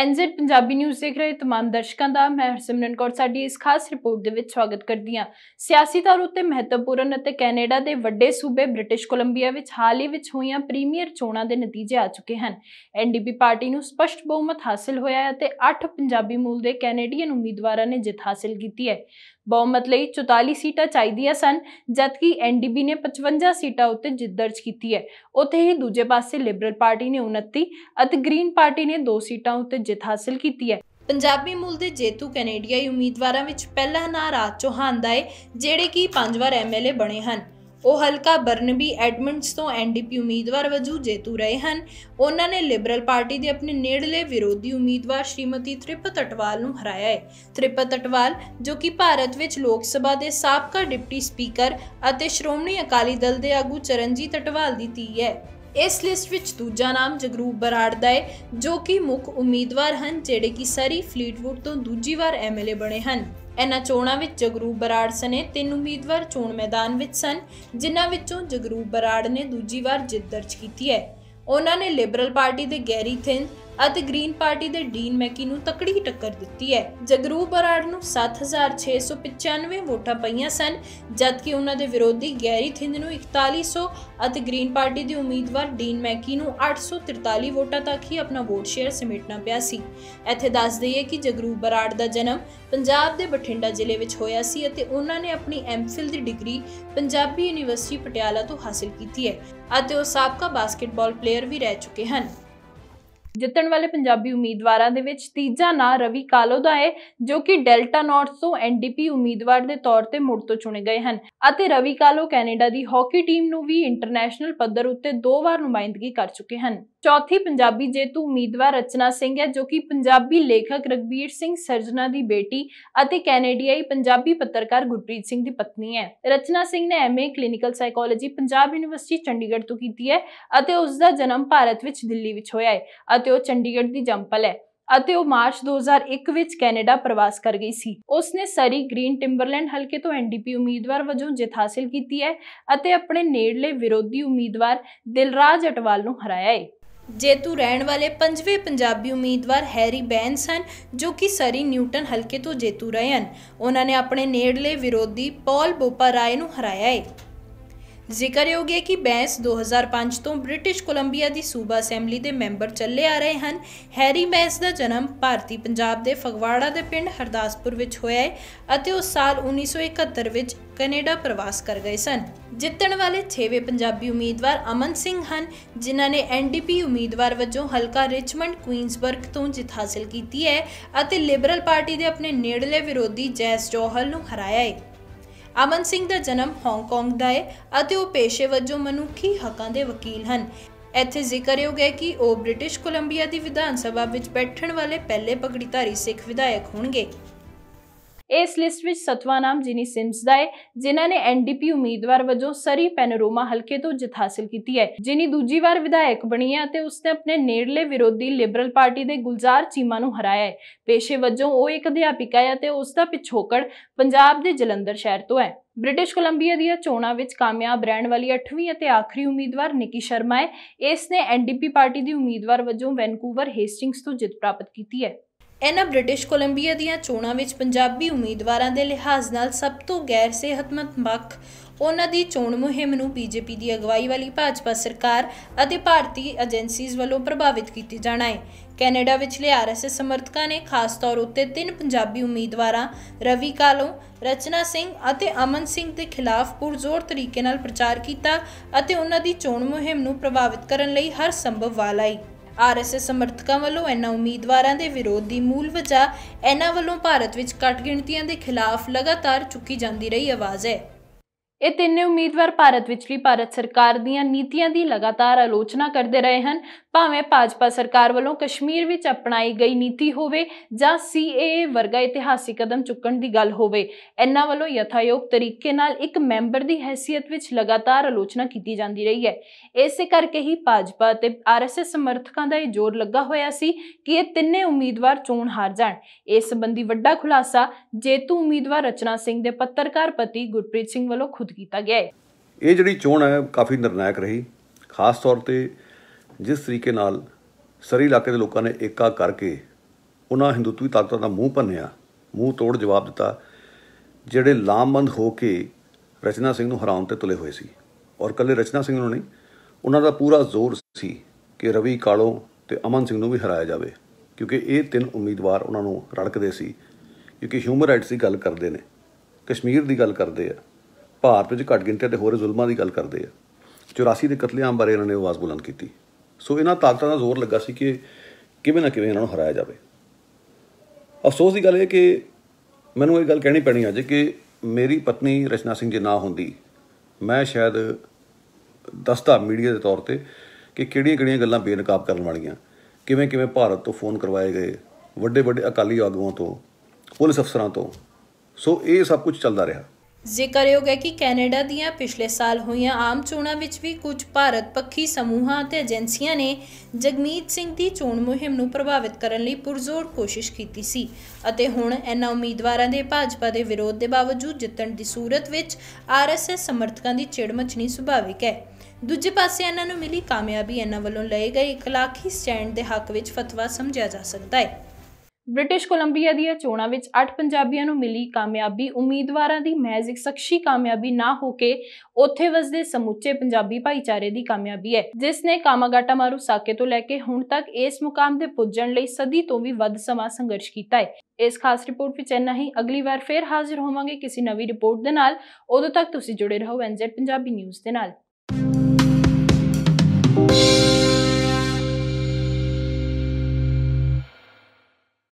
NZ Punjabi news ਦੇਖ ਰਹੇ तमाम ਦਰਸ਼ਕਾਂ ਦਾ ਮੈਂ ਹਰਸਿਮਰਨ ਕੌਰ ਸਾਡੀ ਇਸ ਖਾਸ ਰਿਪੋਰਟ ਦੇ ਵਿੱਚ ਸਵਾਗਤ ਕਰਦੀ ਹਾਂ ਸਿਆਸੀ ਤੌਰ ਉੱਤੇ ਮਹੱਤਵਪੂਰਨ ਅਤੇ ਕੈਨੇਡਾ ਦੇ ਵੱਡੇ ਸੂਬੇ ਬ੍ਰਿਟਿਸ਼ ਕੋਲੰਬੀਆ ਵਿੱਚ ਹਾਲ ਹੀ ਵਿੱਚ ਹੋਈਆਂ ਪ੍ਰੀਮੀਅਰ ਚੋਣਾਂ ਦੇ ਨਤੀਜੇ ਆ ਚੁੱਕੇ ਹਨ ਐਨਡੀਪੀ ਪਾਰਟੀ ਨੂੰ ਸਪਸ਼ਟ ਬਹੁਮਤ ਹਾਸਲ ਹੋਇਆ ਹੈ ਅਤੇ 8 ਪੰਜਾਬੀ ਮੂਲ ਦੇ ਕੈਨੇਡੀਅਨ ਉਮੀਦਵਾਰਾਂ ਨੇ ਜਿੱਤ ਹਾਸਲ ਕੀਤੀ ਹੈ ਬਹੁਮਤ ਲਈ 44 ਸੀਟਾਂ ਚਾਹੀਦੀਆਂ ਸਨ ਜਦਕਿ ਐਨਡੀਪੀ ਨੇ 55 ਸੀਟਾਂ ਉੱਤੇ ਜਿੱਤ ਦਰਜ ਕੀਤੀ ਹੈ ਉੱਥੇ ਹੀ ਦੂਜੇ ਪਾਸੇ ਲਿਬਰਲ ਪਾਰਟੀ ਨੇ 29 ਅਤੇ ਗ੍ਰੀਨ ਪਾਰਟੀ ਨੇ 2 ਸੀਟਾਂ ਉੱਤੇ ਜਿੱਤ ਹਾਸਲ ਕੀਤੀ ਹੈ ਪੰਜਾਬੀ ਮੂਲ ਦੇ ਜੇਤੂ ਕੈਨੇਡੀਆਈ ਉਮੀਦਵਾਰਾਂ ਵਿੱਚ ਪਹਿਲਾ ਨਾਂ ਰਾਜ ਚੋਹਾਨ ਦਾ ਹੈ ਜਿਹੜੇ ਕਿ ਪੰਜ ਵਾਰ ਐਮਐਲਏ ਬਣੇ ਹਨ ਉਹ ਹਲਕਾ ਬਰਨਬੀ ਐਡਮਿੰਟਸ ਤੋਂ ਐਨਡੀਪੀ ਉਮੀਦਵਾਰ ਵਜੋਂ ਜੇਤੂ ਰਹੇ ਹਨ ਉਹਨਾਂ ਨੇ ਲਿਬਰਲ ਪਾਰਟੀ ਦੇ ਆਪਣੇ ਨੇੜਲੇ ਵਿਰੋਧੀ ਉਮੀਦਵਾਰ ਸ਼੍ਰੀਮਤੀ ਤ੍ਰਿਪਤ ਅਟਵਾਲ ਨੂੰ ਹਰਾਇਆ ਹੈ ਤ੍ਰਿਪਤ ਅਟਵਾਲ ਜੋ ਕਿ ਭਾਰਤ ਵਿੱਚ ਲੋਕ ਸਭਾ ਦੇ ਸਾਬਕਾ ਡਿਪਟੀ ਸਪੀਕਰ ਅਤੇ ਸ਼੍ਰੋਮਣੀ ਅਕਾਲੀ ਦਲ ਦੇ ਆਗੂ ਚਰਨਜੀਤ ਅਟਵਾਲ ਦੀ ਧੀ ਹੈ ਇਸ ਲਿਸਟ ਵਿੱਚ ਦੂਜਾ ਨਾਮ ਜਗਰੂਪ ਬਰਾੜ ਦਾ ਹੈ ਜੋ ਕਿ ਮੁੱਖ ਉਮੀਦਵਾਰ ਹਨ ਜਿਹੜੇ ਕਿ ਸਰੀ ਫਲੀਟਵੁੱਡ ਤੋਂ ਦੂਜੀ ਵਾਰ ਐਮਐਲਏ ਬਣੇ ਹਨ ਇਹਨਾਂ ਚੋਣਾਂ ਵਿੱਚ ਜਗਰੂਪ ਬਰਾੜ ਸਨੇ ਤਿੰਨ ਉਮੀਦਵਾਰ ਚੋਣ ਮੈਦਾਨ ਵਿੱਚ ਸਨ ਜਿਨ੍ਹਾਂ ਵਿੱਚੋਂ ਜਗਰੂਪ ਬਰਾੜ ਨੇ ਦੂਜੀ ਵਾਰ ਜਿੱਤ ਦਰਜ ਕੀਤੀ ਹੈ ਉਹਨਾਂ ਨੇ ਲਿਬਰਲ ਪਾਰਟੀ ਦੇ ਗੈਰੀ ਥਿੰਦ ਅਤੇ ਗ੍ਰੀਨ ਪਾਰਟੀ ਦੇ ਡੀਨ ਮੈਕੀ ਨੂੰ ਤਕੜੀ ਟੱਕਰ ਦਿੱਤੀ ਹੈ ਜਗਰੂਪ ਬਰਾੜ ਨੂੰ 7695 ਵੋਟਾਂ ਪਈਆਂ ਸਨ ਜਦਕਿ ਉਹਨਾਂ ਦੇ ਵਿਰੋਧੀ ਗੈਰੀ ਥਿੰਦ ਨੂੰ 4100 ਅਤੇ ਗ੍ਰੀਨ ਪਾਰਟੀ ਦੇ ਉਮੀਦਵਾਰ ਡੀਨ ਮੈਕੀ ਨੂੰ 843 ਵੋਟਾਂ ਤੱਕ ਹੀ ਆਪਣਾ ਵੋਟ ਸ਼ੇਅਰ ਸਮੇਟਣਾ ਪਿਆ ਸੀ ਇੱਥੇ ਦੱਸ ਦਈਏ ਕਿ ਜਗਰੂਪ ਬਰਾੜ ਦਾ ਜਨਮ ਪੰਜਾਬ ਦੇ ਬਠਿੰਡਾ ਜ਼ਿਲ੍ਹੇ ਵਿੱਚ ਹੋਇਆ ਸੀ ਅਤੇ ਉਹਨਾਂ ਨੇ ਆਪਣੀ ਐਮਫਿਲ ਦੀ ਡਿਗਰੀ ਪੰਜਾਬੀ ਯੂਨੀਵਰਸਿਟੀ ਪਟਿਆਲਾ ਤੋਂ ਹਾਸਲ ਕੀਤੀ ਹੈ ਅਤੇ ਉਹ ਸਾਬਕਾ ਬਾਸਕਟਬਾਲ ਪਲੇਅਰ ਵੀ ਰਹਿ ਚੁੱਕੇ ਹਨ ਜਿੱਤਣ ਵਾਲੇ ਪੰਜਾਬੀ ਉਮੀਦਵਾਰਾਂ ਦੇ ਵਿੱਚ ਤੀਜਾ ਨਾਂ ਰਵੀ ਕਾਲੋ ਦਾ ਹੈ ਜੋ ਕਿ ਡੈਲਟਾ ਨਾਰਥ ਤੋਂ ਐਨਡੀਪੀ ਉਮੀਦਵਾਰ ਦੇ ਤੌਰ ਤੇ ਮੁੜ ਤੋਂ ਚੁਣੇ ਗਏ ਹਨ ਅਤੇ ਰਵੀ ਕਾਲੋ ਕੈਨੇਡਾ ਦੀ ਹਾਕੀ ਟੀਮ ਨੂੰ ਵੀ ਇੰਟਰਨੈਸ਼ਨਲ ਪੱਧਰ ਉੱਤੇ ਦੋ ਵਾਰ ਨੁਮਾਇੰਦਗੀ ਕਰ ਚੁੱਕੇ ਹਨ ਚੌਥੀ ਪੰਜਾਬੀ ਜੇਤੂ ਉਮੀਦਵਾਰ ਰਚਨਾ ਸਿੰਘ ਹੈ ਜੋ ਕਿ ਪੰਜਾਬੀ ਲੇਖਕ ਰਗਬੀਰ ਸਿੰਘ ਸਰਜਨਾ ਦੀ ਬੇਟੀ ਅਤੇ ਕੈਨੇਡੀਆਈ ਪੰਜਾਬੀ ਪੱਤਰਕਾਰ ਗੁਰਪ੍ਰੀਤ ਸਿੰਘ ਦੀ ਪਤਨੀ ਹੈ ਰਚਨਾ ਸਿੰਘ ਨੇ MA clinical psychology Punjab university Chandigarh ਤੋਂ ਕੀਤੀ ਹੈ ਅਤੇ ਉਸ ਦਾ ਜਨਮ ਭਾਰਤ ਵਿੱਚ ਦਿੱਲੀ ਵਿੱਚ ਹੋਇਆ ਹੈ ਅਤੇ ਉਹ ਚੰਡੀਗੜ੍ਹ ਦੀ ਜੰਪਲ ਹੈ ਅਤੇ ਉਹ ਮਾਰਚ 2001 ਵਿੱਚ ਕੈਨੇਡਾ ਪ੍ਰਵਾਸ ਕਰ ਗਈ ਸੀ ਉਸ ਨੇ ਸਰੀ ਗ੍ਰੀਨ ਟਿੰਬਰਲੈਂਡ ਹਲਕੇ ਤੋਂ ਐਨਡੀਪੀ ਉਮੀਦਵਾਰ ਵਜੋਂ ਜਿੱਤ ਹਾਸਲ ਕੀਤੀ ਹੈ ਅਤੇ ਆਪਣੇ ਨੇੜਲੇ ਵਿਰੋਧੀ ਉਮੀਦਵਾਰ ਦਿਲਰਾਜ ਅਟਵਾਲ ਨੂੰ ਹਰਾਇਆ ਹੈ ਜੇਤੂ ਰਹਿਣ ਵਾਲੇ ਪੰਜਵੇਂ ਪੰਜਾਬੀ ਉਮੀਦਵਾਰ ਹੈਰੀ ਬੈਂਸ ਹਨ ਜੋ ਕਿ ਸਰੀ ਨਿਊਟਨ ਹਲਕੇ ਤੋਂ ਜੇਤੂ ਰਹੇ ਹਨ ਉਹਨਾਂ ਨੇ ਆਪਣੇ ਨੇੜਲੇ ਵਿਰੋਧੀ ਪੌਲ ਬੋਪਾ ਰਾਏ ਨੂੰ ਹਰਾਇਆ ਹੈ ਜ਼ਿਕਰਯੋਗ ਹੈ ਕਿ ਬੈਂਸ 2005 ਤੋਂ ਬ੍ਰਿਟਿਸ਼ ਕੋਲੰਬੀਆ ਦੀ ਸੂਬਾ ਅਸੈਂਬਲੀ ਦੇ ਮੈਂਬਰ ਚੱਲੇ ਆ ਰਹੇ ਹਨ ਹੈਰੀ ਬੈਂਸ ਦਾ ਜਨਮ ਭਾਰਤੀ ਪੰਜਾਬ ਦੇ ਫਗਵਾੜਾ ਦੇ ਪਿੰਡ ਹਰਦਾਸਪੁਰ ਵਿੱਚ ਹੋਇਆ ਹੈ ਅਤੇ ਉਹ ਸਾਲ 1971 ਵਿੱਚ ਕੈਨੇਡਾ ਪ੍ਰਵਾਸ ਕਰ ਗਏ ਸਨ ਜਿੱਤਣ ਵਾਲੇ 6ਵੇਂ ਪੰਜਾਬੀ ਉਮੀਦਵਾਰ ਅਮਨ ਸਿੰਘ ਹਨ ਜਿਨ੍ਹਾਂ ਨੇ ਐਨਡੀਪੀ ਉਮੀਦਵਾਰ ਵਜੋਂ ਹਲਕਾ ਰਿਚਮੰਡ ਕੁਈਨਸਬਰਗ ਤੋਂ ਜਿੱਤ ਹਾਸਲ ਕੀਤੀ ਹੈ ਅਤੇ ਲਿਬਰਲ ਪਾਰਟੀ ਦੇ ਆਪਣੇ ਨੇੜਲੇ ਵਿਰੋਧੀ ਜੈਸ ਜੋਹਲ ਨੂੰ ਹਰਾਇਆ ਹੈ ਅਮਨ ਸਿੰਘ ਦਾ ਜਨਮ ਹਾਂਗਕਾਂਗ ਦਾ ਹੈ ਅਤੇ ਉਹ ਪੇਸ਼ੇ ਵਜੋਂ ਮਨੁੱਖੀ ਹੱਕਾਂ ਦੇ ਵਕੀਲ ਹਨ ਇੱਥੇ ਜ਼ਿਕਰਯੋਗ ਹੈ ਕਿ ਉਹ ਬ੍ਰਿਟਿਸ਼ ਕੋਲੰਬੀਆ ਦੀ ਵਿਧਾਨ ਸਭਾ ਵਿੱਚ ਬੈਠਣ ਵਾਲੇ ਪਹਿਲੇ ਪਗੜੀਧਾਰੀ ਸਿੱਖ ਵਿਧਾਇਕ ਹੋਣਗੇ ਇਸ ਲਿਸਟ ਵਿੱਚ ਸਤਵਾਂ ਨਾਮ ਜਿਨੀ ਸਿੰਸ ਦਾ ਹੈ ਜਿਨ੍ਹਾਂ ਨੇ ਐਨਡੀਪੀ ਉਮੀਦਵਾਰ ਵਜੋਂ ਸਰੀ ਪੈਨਰੋਮਾ ਹਲਕੇ ਤੋਂ ਜਿੱਤ ਹਾਸਲ ਕੀਤੀ ਹੈ ਜਿਨੀ ਦੂਜੀ ਵਾਰ ਵਿਧਾਇਕ ਬਣੀ ਹੈ ਅਤੇ ਉਸਨੇ ਆਪਣੇ ਨੇੜਲੇ ਵਿਰੋਧੀ ਲਿਬਰਲ ਪਾਰਟੀ ਦੇ ਗੁਲਜ਼ਾਰ ਚੀਮਾ ਨੂੰ ਹਰਾਇਆ ਹੈ ਪੇਸ਼ੇ ਵਜੋਂ ਉਹ ਇੱਕ ਅਧਿਆਪਿਕਾ ਹੈ ਅਤੇ ਉਸ ਦਾ ਪਿਛੋਕੜ ਪੰਜਾਬ ਦੇ ਜਲੰਧਰ ਸ਼ਹਿਰ ਤੋਂ ਹੈ ਬ੍ਰਿਟਿਸ਼ ਕੋਲੰਬੀਆ ਦੀਆਂ ਚੋਣਾਂ ਵਿੱਚ ਕਾਮਯਾਬ ਰਹਿਣ ਵਾਲੀ 8ਵੀਂ ਅਤੇ ਆਖਰੀ ਉਮੀਦਵਾਰ ਨਿੱਕੀ ਸ਼ਰਮਾ ਹੈ ਇਸ ਨੇ ਐਨਡੀਪੀ ਪਾਰਟੀ ਦੀ ਉਮੀਦਵਾਰ ਵਜੋਂ ਵੈਨਕੂਵਰ ਹੇਸਟਿੰਗਸ ਤੋਂ ਜਿੱਤ ਪ੍ਰਾਪਤ ਕੀਤੀ ਹੈ ਇਹਨਾਂ ਬ੍ਰਿਟਿਸ਼ ਕੋਲੰਬੀਆ ਦੀਆਂ ਚੋਣਾਂ ਵਿੱਚ ਪੰਜਾਬੀ ਉਮੀਦਵਾਰਾਂ ਦੇ ਲਿਹਾਜ਼ ਨਾਲ ਸਭ ਤੋਂ ਗੈਰ ਸਿਹਤਮੰਦ ਮੱਖ ਉਹਨਾਂ ਦੀ ਚੋਣ ਮੁਹਿੰਮ ਨੂੰ ਬੀਜੇਪੀ ਦੀ ਅਗਵਾਈ ਵਾਲੀ ਭਾਜਪਾ ਸਰਕਾਰ ਅਤੇ ਭਾਰਤੀ ਏਜੰਸੀਜ਼ ਵੱਲੋਂ ਪ੍ਰਭਾਵਿਤ ਕੀਤੀ ਜਾਣਾ ਹੈ ਕੈਨੇਡਾ ਵਿਚਲੇ ਆਰਐਸਐਸ ਸਮਰਥਕਾਂ ਨੇ ਖਾਸ ਤੌਰ ਉੱਤੇ ਤਿੰਨ ਪੰਜਾਬੀ ਉਮੀਦਵਾਰਾਂ ਰਵੀ ਕਾਲੋਂ ਰਚਨਾ ਸਿੰਘ ਅਤੇ ਅਮਨ ਸਿੰਘ ਦੇ ਖਿਲਾਫ ਪੁਰਜ਼ੋਰ ਤਰੀਕੇ ਨਾਲ ਪ੍ਰਚਾਰ ਕੀਤਾ ਅਤੇ ਉਹਨਾਂ ਦੀ ਚੋਣ ਮੁਹਿੰਮ ਨੂੰ ਪ੍ਰਭਾਵਿਤ ਕਰਨ ਲਈ ਹਰ ਸੰਭਵ ਵਾਲਾਈ ਆਰਐਸਐਸ ਸਮਰਥਕਾਂ ਵੱਲੋਂ ਇਹਨਾਂ ਉਮੀਦਵਾਰਾਂ ਦੇ ਵਿਰੋਧ ਦੀ ਮੂਲ ਵਜ੍ਹਾ ਇਹਨਾਂ ਵੱਲੋਂ ਭਾਰਤ ਵਿੱਚ ਘੱਟ ਗਿਣਤੀਆਂ ਦੇ ਖਿਲਾਫ ਲਗਾਤਾਰ ਚੁੱਕੀ ਜਾਂਦੀ ਰਹੀ ਆਵਾਜ਼ ਹੈ ਇਹ ਤਿੰਨੇ ਉਮੀਦਵਾਰ ਭਾਰਤ ਵਿਚਲੀ ਭਾਰਤ ਸਰਕਾਰ ਦੀਆਂ ਨੀਤੀਆਂ ਦੀ ਲਗਾਤਾਰ ਆਲੋਚਨਾ ਕਰਦੇ ਰਹੇ ਹਨ ਭਾਵੇਂ ਭਾਜਪਾ ਸਰਕਾਰ ਵੱਲੋਂ ਕਸ਼ਮੀਰ ਵਿੱਚ ਅਪਣਾਈ ਗਈ ਨੀਤੀ ਹੋਵੇ ਜਾਂ ਸੀਏਏ ਵਰਗਾ ਇਤਿਹਾਸਿਕ ਕਦਮ ਚੁੱਕਣ ਦੀ ਗੱਲ ਹੋਵੇ ਇਹਨਾਂ ਵੱਲੋਂ ਯਥਾਯੋਗ ਤਰੀਕੇ ਨਾਲ ਇੱਕ ਮੈਂਬਰ ਦੀ ਹیثیت ਵਿੱਚ ਲਗਾਤਾਰ ਆਲੋਚਨਾ ਕੀਤੀ ਜਾਂਦੀ ਰਹੀ ਹੈ ਇਸੇ ਕਰਕੇ ਹੀ ਭਾਜਪਾ ਤੇ ਆਰਐਸਐਸ ਸਮਰਥਕਾਂ ਦਾ ਇਹ ਜ਼ੋਰ ਲੱਗਾ ਹੋਇਆ ਸੀ ਕਿ ਇਹ ਤਿੰਨੇ ਉਮੀਦਵਾਰ ਚੋਣ ਹਾਰ ਜਾਣ ਇਸ ਸੰਬੰਧੀ ਵੱਡਾ ਖੁਲਾਸਾ ਜੇਤੂ ਉਮੀਦਵਾਰ ਰਚਨਾ ਸਿੰਘ ਦੇ ਪੱਤਰਕਾਰ ਪਤੀ ਗੁਰਪ੍ਰੀਤ ਸਿੰਘ ਵੱਲੋਂ ਖੁਦ ਮਜ਼ਬੂਤ ਕੀਤਾ ਗਿਆ ਹੈ ਇਹ ਜਿਹੜੀ ਚੋਣ ਹੈ ਕਾਫੀ ਨਿਰਣਾਇਕ ਰਹੀ ਖਾਸ ਤੌਰ ਤੇ ਜਿਸ ਤਰੀਕੇ ਨਾਲ ਸਰੀ ਇਲਾਕੇ ਦੇ ਲੋਕਾਂ ਨੇ ਏਕਾ ਕਰਕੇ ਉਹਨਾਂ ਹਿੰਦੂਤਵੀ ਤਾਕਤਾਂ ਦਾ ਮੂੰਹ ਭੰਨਿਆ ਮੂੰਹ ਤੋੜ ਜਵਾਬ ਦਿੱਤਾ ਜਿਹੜੇ ਲਾਮਬੰਦ ਹੋ ਕੇ ਰਚਨਾ ਸਿੰਘ ਨੂੰ ਹਰਾਉਣ ਤੇ ਤੁਲੇ ਹੋਏ ਸੀ ਔਰ ਕੱਲੇ ਰਚਨਾ ਸਿੰਘ ਨੂੰ ਨਹੀਂ ਉਹਨਾਂ ਦਾ ਪੂਰਾ ਜ਼ੋਰ ਸੀ ਕਿ ਰਵੀ ਕਾਲੋਂ ਤੇ ਅਮਨ ਸਿੰਘ ਨੂੰ ਵੀ ਹਰਾਇਆ ਜਾਵੇ ਕਿਉਂਕਿ ਇਹ ਤਿੰਨ ਉਮੀਦਵਾਰ ਉਹਨਾਂ ਨੂੰ ਰੜਕਦੇ ਸੀ ਕਿਉਂਕਿ ਹਿਊਮਨ ਰਾਈਟਸ ਦੀ ਗੱਲ ਕਰਦੇ ਨੇ ਕਸ਼ਮੀਰ ਦੀ ਗੱਲ ਕਰਦੇ ਆ ਭਾਰਤ ਵਿੱਚ ਘੱਟ ਗਿਣਤੀ ਤੇ ਹੋਰ ਜ਼ੁਲਮਾਂ ਦੀ ਗੱਲ ਕਰਦੇ ਆ 84 ਦੇ ਕਤਲੇਆਮ ਬਾਰੇ ਇਹਨਾਂ ਨੇ ਆਵਾਜ਼ ਬੁਲੰਦ ਕੀਤੀ ਸੋ ਇਹਨਾਂ ਤਾਕਤਾਂ ਦਾ ਜ਼ੋਰ ਲੱਗਾ ਸੀ ਕਿ ਕਿਵੇਂ ਨਾ ਕਿਵੇਂ ਇਹਨਾਂ ਨੂੰ ਹਰਾਇਆ ਜਾਵੇ ਅਫਸੋਸ ਦੀ ਗੱਲ ਇਹ ਕਿ ਮੈਨੂੰ ਇਹ ਗੱਲ ਕਹਿਣੀ ਪੈਣੀ ਅੱਜ ਕਿ ਮੇਰੀ ਪਤਨੀ ਰਚਨਾ ਸਿੰਘ ਜੀ ਨਾ ਹੁੰਦੀ ਮੈਂ ਸ਼ਾਇਦ ਦਸਤਾ ਮੀਡੀਆ ਦੇ ਤੌਰ ਤੇ ਕਿ ਕਿਹੜੀਆਂ-ਕਿਹੜੀਆਂ ਗੱਲਾਂ ਬੇਨਕਾਬ ਕਰਨ ਵਾਲੀਆਂ ਕਿਵੇਂ-ਕਿਵੇਂ ਭਾਰਤ ਤੋਂ ਫੋਨ ਕਰਵਾਏ ਗਏ ਵੱਡੇ-ਵੱਡੇ ਅਕਾਲੀ ਆਗੂਆਂ ਤੋਂ ਪੁਲਿਸ ਅਫਸਰਾਂ ਤੋਂ ਸੋ ਇਹ ਸਭ ਕੁਝ ਚੱਲਦਾ ਰਿਹਾ ਜ਼ਿਕਰਯੋਗ ਹੈ ਕਿ ਕੈਨੇਡਾ ਦੀਆਂ ਪਿਛਲੇ ਸਾਲ ਹੋਈਆਂ ਆਮ ਚੋਣਾਂ ਵਿੱਚ ਵੀ ਕੁਝ ਭਾਰਤ ਪੱਖੀ ਸਮੂਹਾਂ ਅਤੇ ਏਜੰਸੀਆਂ ਨੇ ਜਗਮੀਤ ਸਿੰਘ ਦੀ ਚੋਣ ਮੁਹਿੰਮ ਨੂੰ ਪ੍ਰਭਾਵਿਤ ਕਰਨ ਲਈ ਪੁਰਜ਼ੋਰ ਕੋਸ਼ਿਸ਼ ਕੀਤੀ ਸੀ ਅਤੇ ਹੁਣ ਇਹਨਾਂ ਉਮੀਦਵਾਰਾਂ ਦੇ ਭਾਜਪਾ ਦੇ ਵਿਰੋਧ ਦੇ ਬਾਵਜੂਦ ਜਿੱਤਣ ਦੀ ਸੂਰਤ ਵਿੱਚ ਆਰਐਸਐਸ ਸਮਰਥਕਾਂ ਦੀ ਚਿੜ ਮਚਣੀ ਸੁਭਾਵਿਕ ਹੈ ਦੂਜੇ ਪਾਸੇ ਇਹਨਾਂ ਨੂੰ ਮਿਲੀ ਕਾਮਯਾਬੀ ਇਹਨਾਂ ਵੱਲੋਂ ਲਏ ਗਏ ਇਖਲਾਕੀ ਸਟੈਂਡ ਦੇ ਹੱਕ ਵਿੱਚ ਫਤਵਾ ਸਮਝਿਆ ਜਾ ਸਕਦਾ ਹੈ ਬ੍ਰਿਟਿਸ਼ ਕੋਲੰਬੀਆ ਦੀਆਂ ਚੋਣਾਂ ਵਿੱਚ 8 ਪੰਜਾਬੀਆਂ ਨੂੰ ਮਿਲੀ ਕਾਮਯਾਬੀ ਉਮੀਦਵਾਰਾਂ ਦੀ ਮਹਿਜ਼ ਇੱਕ ਸਖਸ਼ੀ ਕਾਮਯਾਬੀ ਨਾ ਹੋ ਕੇ ਉੱਥੇ ਵਸਦੇ ਸਮੁੱਚੇ ਪੰਜਾਬੀ ਭਾਈਚਾਰੇ ਦੀ ਕਾਮਯਾਬੀ ਹੈ ਜਿਸ ਨੇ ਕਾਮਾਗਾਟਾ ਮਾਰੂ ਸਾਕੇ ਤੋਂ ਲੈ ਕੇ ਹੁਣ ਤੱਕ ਇਸ ਮੁਕਾਮ ਦੇ ਪੁੱਜਣ ਲਈ ਸਦੀ ਤੋਂ ਵੀ ਵੱਧ ਸਮਾਂ ਸੰਘਰਸ਼ ਕੀਤਾ ਹੈ ਇਸ ਖਾਸ ਰਿਪੋਰਟ ਵਿੱਚ ਇੰਨਾ ਹੀ ਅਗਲੀ ਵਾਰ ਫੇਰ ਹਾਜ਼ਰ ਹੋਵਾਂਗੇ ਕਿਸੇ ਨਵੀਂ ਰਿਪੋਰਟ ਦੇ ਨਾਲ ਉਦੋਂ ਤੱਕ ਤੁਸੀਂ ਜੁੜੇ ਰਹੋ ਐਨਜ਼ੈਡ ਪੰਜਾਬੀ ਨਿਊਜ਼ ਦੇ ਨਾਲ